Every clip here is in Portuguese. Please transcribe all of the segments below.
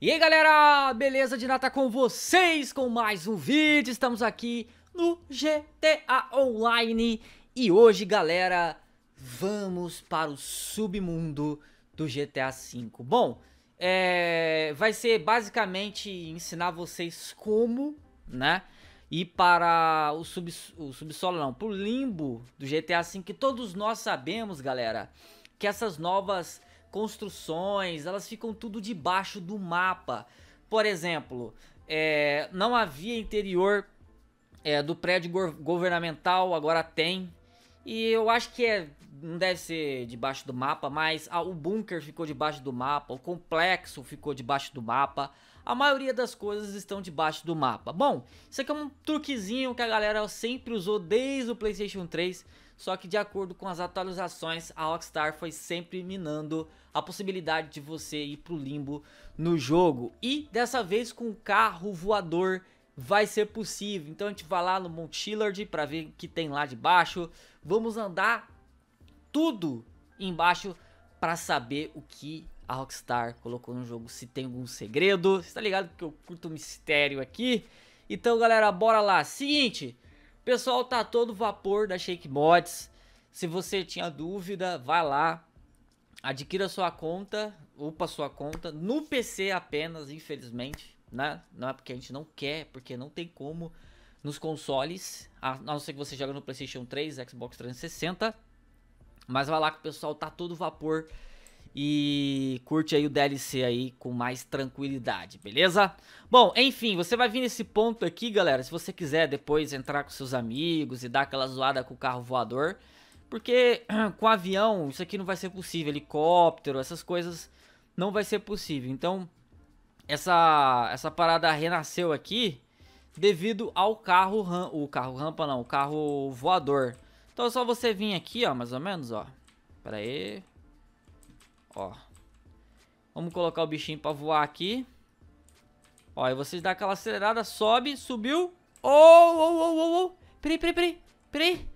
E aí galera, beleza de nada com vocês com mais um vídeo, estamos aqui no GTA Online e hoje galera, vamos para o submundo do GTA V. Bom, é... vai ser basicamente ensinar vocês como, né, ir para o, sub... o subsolo não, para o limbo do GTA V que todos nós sabemos galera, que essas novas construções, elas ficam tudo debaixo do mapa. Por exemplo, é, não havia interior é, do prédio governamental, agora tem. E eu acho que é, não deve ser debaixo do mapa, mas o bunker ficou debaixo do mapa, o complexo ficou debaixo do mapa. A maioria das coisas estão debaixo do mapa. Bom, isso aqui é um truquezinho que a galera sempre usou desde o PlayStation 3 só que de acordo com as atualizações, a Rockstar foi sempre minando a possibilidade de você ir pro limbo no jogo. E dessa vez com o carro voador vai ser possível. Então a gente vai lá no Mount Shillard para ver o que tem lá de baixo. Vamos andar tudo embaixo para saber o que a Rockstar colocou no jogo, se tem algum segredo. Você tá ligado que eu curto mistério aqui? Então, galera, bora lá. Seguinte, Pessoal, tá todo vapor da Shake Mods. Se você tinha dúvida, vai lá, adquira sua conta, upa sua conta no PC apenas, infelizmente, né? Não é porque a gente não quer, porque não tem como nos consoles, a não ser que você joga no PlayStation 3, Xbox 360. Mas vai lá que o pessoal tá todo vapor e curte aí o DLC aí com mais tranquilidade, beleza? Bom, enfim, você vai vir nesse ponto aqui, galera, se você quiser depois entrar com seus amigos e dar aquela zoada com o carro voador, porque com avião isso aqui não vai ser possível, helicóptero, essas coisas não vai ser possível. Então, essa essa parada renasceu aqui devido ao carro, o carro rampa não, o carro voador. Então é só você vir aqui, ó, mais ou menos, ó. Pera aí. Ó. Vamos colocar o bichinho pra voar aqui. Ó, e vocês dão aquela acelerada, sobe, subiu. Oh, oh, oh, oh, oh. Peraí, peraí, peraí. Peraí.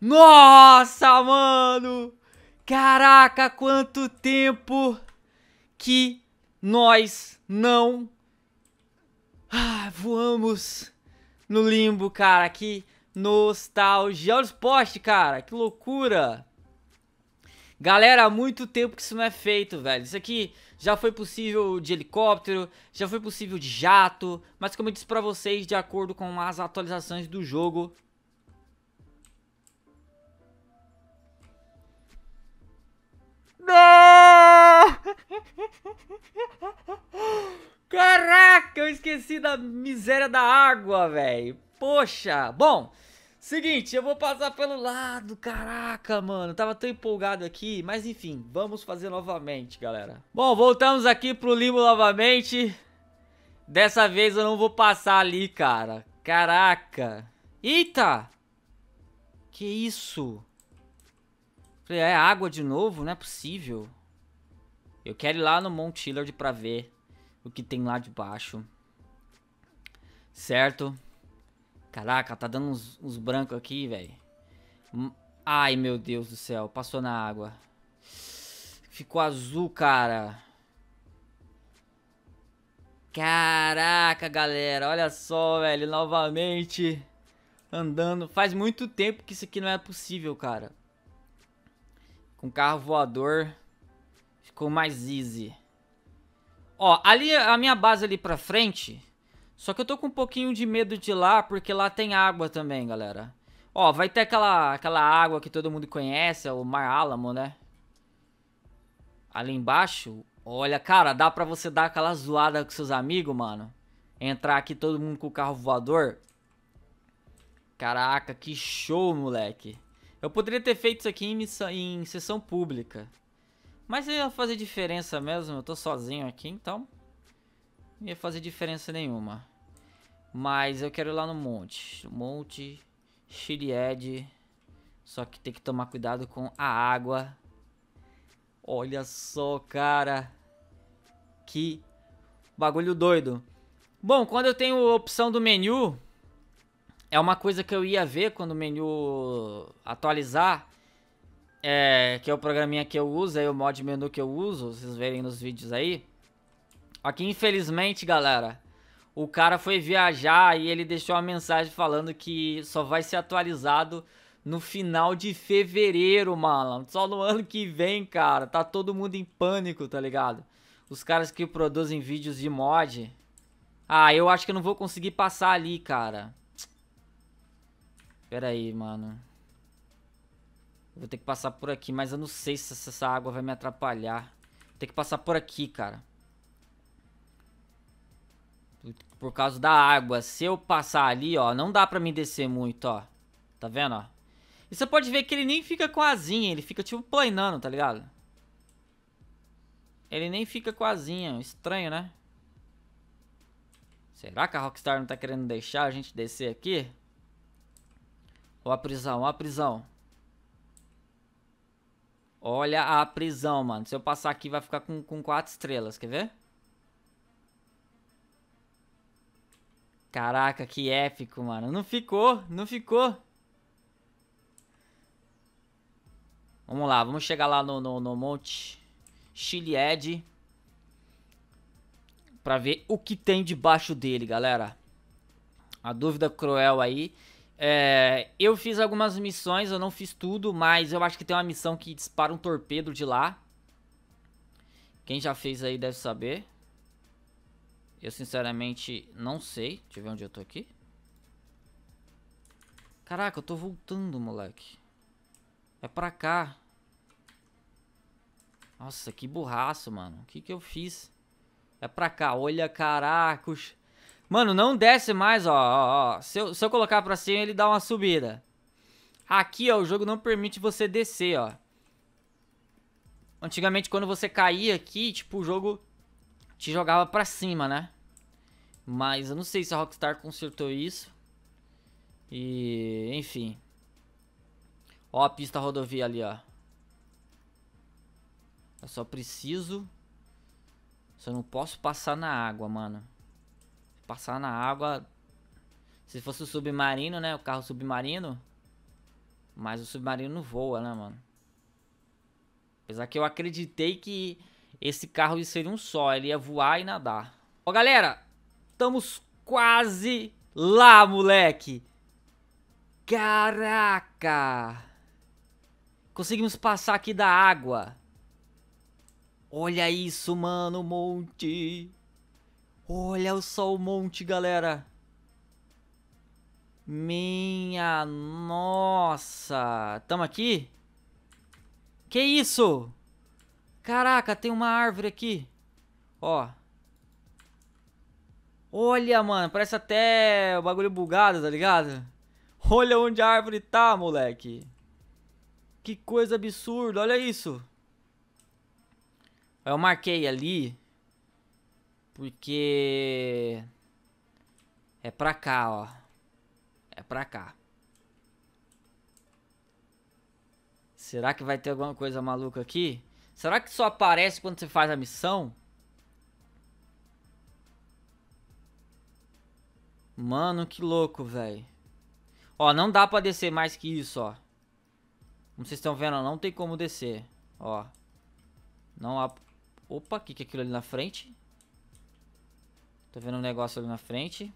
Nossa, mano! Caraca, quanto tempo que nós não ah, voamos no limbo, cara. Que nostalgia. Olha os postes, cara. Que loucura. Galera, há muito tempo que isso não é feito, velho. Isso aqui já foi possível de helicóptero, já foi possível de jato, mas como eu disse pra vocês, de acordo com as atualizações do jogo... Caraca, eu esqueci da miséria da água, velho. Poxa, bom... Seguinte, eu vou passar pelo lado, caraca, mano, tava tão empolgado aqui, mas enfim, vamos fazer novamente, galera. Bom, voltamos aqui pro limbo novamente, dessa vez eu não vou passar ali, cara, caraca. Eita! Que isso? Falei, é água de novo? Não é possível. Eu quero ir lá no Mount Hillard pra ver o que tem lá de baixo. Certo? Caraca, tá dando uns, uns brancos aqui, velho. Hum, ai, meu Deus do céu. Passou na água. Ficou azul, cara. Caraca, galera. Olha só, velho. Novamente andando. Faz muito tempo que isso aqui não é possível, cara. Com carro voador. Ficou mais easy. Ó, ali a minha base ali pra frente... Só que eu tô com um pouquinho de medo de lá, porque lá tem água também, galera. Ó, vai ter aquela, aquela água que todo mundo conhece, é o Mar Alamo, né? Ali embaixo. Olha, cara, dá pra você dar aquela zoada com seus amigos, mano. Entrar aqui todo mundo com o carro voador. Caraca, que show, moleque. Eu poderia ter feito isso aqui em, em sessão pública. Mas ia fazer diferença mesmo, eu tô sozinho aqui, então... Não ia fazer diferença nenhuma. Mas eu quero ir lá no monte. Monte Chiliad. Só que tem que tomar cuidado com a água. Olha só, cara. Que bagulho doido. Bom, quando eu tenho a opção do menu, é uma coisa que eu ia ver quando o menu atualizar. É, que é o programinha que eu uso, aí é o mod menu que eu uso, vocês verem nos vídeos aí. Aqui, infelizmente, galera, o cara foi viajar e ele deixou uma mensagem falando que só vai ser atualizado no final de fevereiro, mano. Só no ano que vem, cara. Tá todo mundo em pânico, tá ligado? Os caras que produzem vídeos de mod. Ah, eu acho que eu não vou conseguir passar ali, cara. Pera aí, mano. vou ter que passar por aqui, mas eu não sei se essa água vai me atrapalhar. Vou ter que passar por aqui, cara. Por causa da água. Se eu passar ali, ó, não dá pra me descer muito, ó. Tá vendo, ó? E você pode ver que ele nem fica com asinha, ele fica tipo planando, tá ligado? Ele nem fica com asinha, estranho, né? Será que a Rockstar não tá querendo deixar a gente descer aqui? Ó a prisão, ó a prisão. Olha a prisão, mano. Se eu passar aqui vai ficar com, com quatro estrelas, quer ver? Caraca, que épico, mano. Não ficou, não ficou. Vamos lá, vamos chegar lá no, no, no Monte Chiliad. Pra ver o que tem debaixo dele, galera. A dúvida cruel aí. É, eu fiz algumas missões, eu não fiz tudo, mas eu acho que tem uma missão que dispara um torpedo de lá. Quem já fez aí deve saber. Eu sinceramente não sei. Deixa eu ver onde eu tô aqui. Caraca, eu tô voltando, moleque. É pra cá. Nossa, que burraço, mano. O que que eu fiz? É pra cá. Olha, caracos. Mano, não desce mais, ó. ó, ó. Se, eu, se eu colocar pra cima, ele dá uma subida. Aqui, ó, o jogo não permite você descer, ó. Antigamente, quando você caía aqui, tipo, o jogo te jogava pra cima, né? Mas eu não sei se a Rockstar consertou isso. E, enfim. Ó a pista rodovia ali, ó. Eu só preciso... Só não posso passar na água, mano. Passar na água... Se fosse o submarino, né? O carro submarino. Mas o submarino não voa, né, mano? Apesar que eu acreditei que esse carro ser um só, ele ia voar e nadar. Ó, galera, estamos quase lá, moleque. Caraca! Conseguimos passar aqui da água. Olha isso, mano, monte. Olha só o monte, galera. Minha nossa. Tamo aqui? Que isso? Caraca, tem uma árvore aqui. Ó. Olha, mano, parece até o bagulho bugado, tá ligado? Olha onde a árvore tá, moleque. Que coisa absurda, olha isso. Eu marquei ali. Porque... É pra cá, ó. É pra cá. Será que vai ter alguma coisa maluca aqui? Será que só aparece quando você faz a missão? Mano, que louco, velho. Ó, não dá pra descer mais que isso, ó. Como vocês estão vendo, não tem como descer. Ó. Não há... Opa, o que, que é aquilo ali na frente? Tô vendo um negócio ali na frente.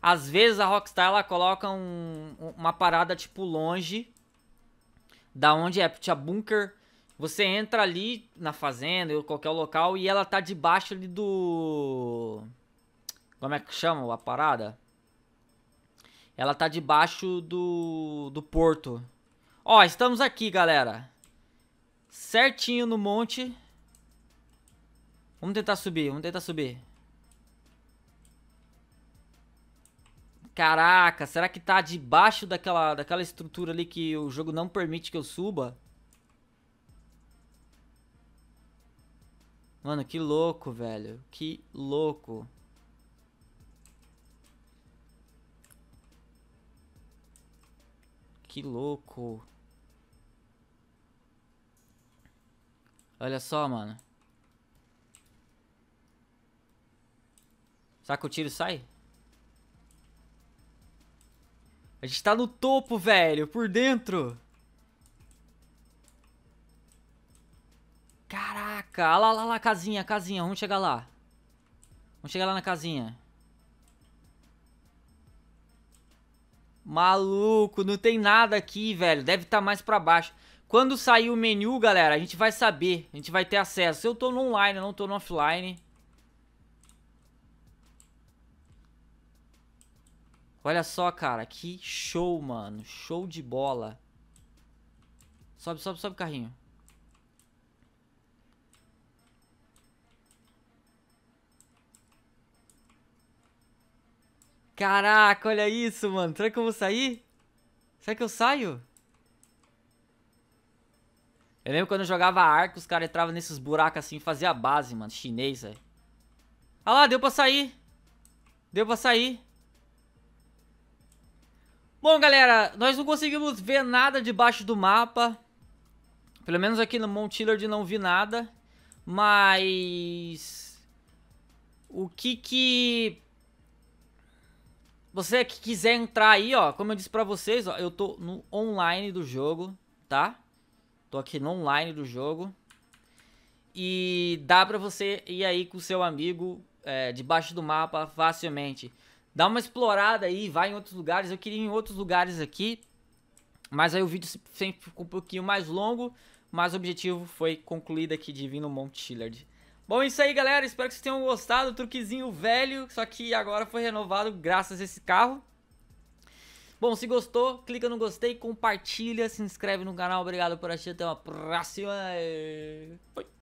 Às vezes a Rockstar, ela coloca um, uma parada, tipo, longe. Da onde é. Tinha bunker você entra ali na fazenda ou qualquer local e ela tá debaixo ali do. Como é que chama a parada? Ela tá debaixo do, do porto. Ó, estamos aqui, galera. Certinho no monte. Vamos tentar subir, vamos tentar subir. Caraca, será que tá debaixo daquela, daquela estrutura ali que o jogo não permite que eu suba? Mano, que louco, velho. Que louco. Que louco. Olha só, mano. Será que o tiro sai? A gente tá no topo, velho. Por dentro. Cá, ah, lá, lá, lá, casinha, casinha. Vamos chegar lá. Vamos chegar lá na casinha. Maluco, não tem nada aqui, velho. Deve estar tá mais pra baixo. Quando sair o menu, galera, a gente vai saber. A gente vai ter acesso. eu tô no online, eu não tô no offline. Olha só, cara. Que show, mano. Show de bola. Sobe, sobe, sobe, carrinho. Caraca, olha isso, mano. Será que eu vou sair? Será que eu saio? Eu lembro quando eu jogava arco, os caras entravam nesses buracos assim e faziam a base, mano. Chinês, velho. Ah lá, deu pra sair. Deu pra sair. Bom, galera, nós não conseguimos ver nada debaixo do mapa. Pelo menos aqui no Mount Hillard não vi nada. Mas... O que que você que quiser entrar aí, ó, como eu disse pra vocês, ó, eu tô no online do jogo, tá? Tô aqui no online do jogo. E dá pra você ir aí com o seu amigo é, debaixo do mapa facilmente. Dá uma explorada aí, vai em outros lugares. Eu queria ir em outros lugares aqui, mas aí o vídeo sempre ficou um pouquinho mais longo, mas o objetivo foi concluído aqui Divino Mount Chillard. Bom, é isso aí, galera. Espero que vocês tenham gostado. Truquezinho velho, só que agora foi renovado graças a esse carro. Bom, se gostou, clica no gostei, compartilha, se inscreve no canal. Obrigado por assistir. Até uma próxima. Foi.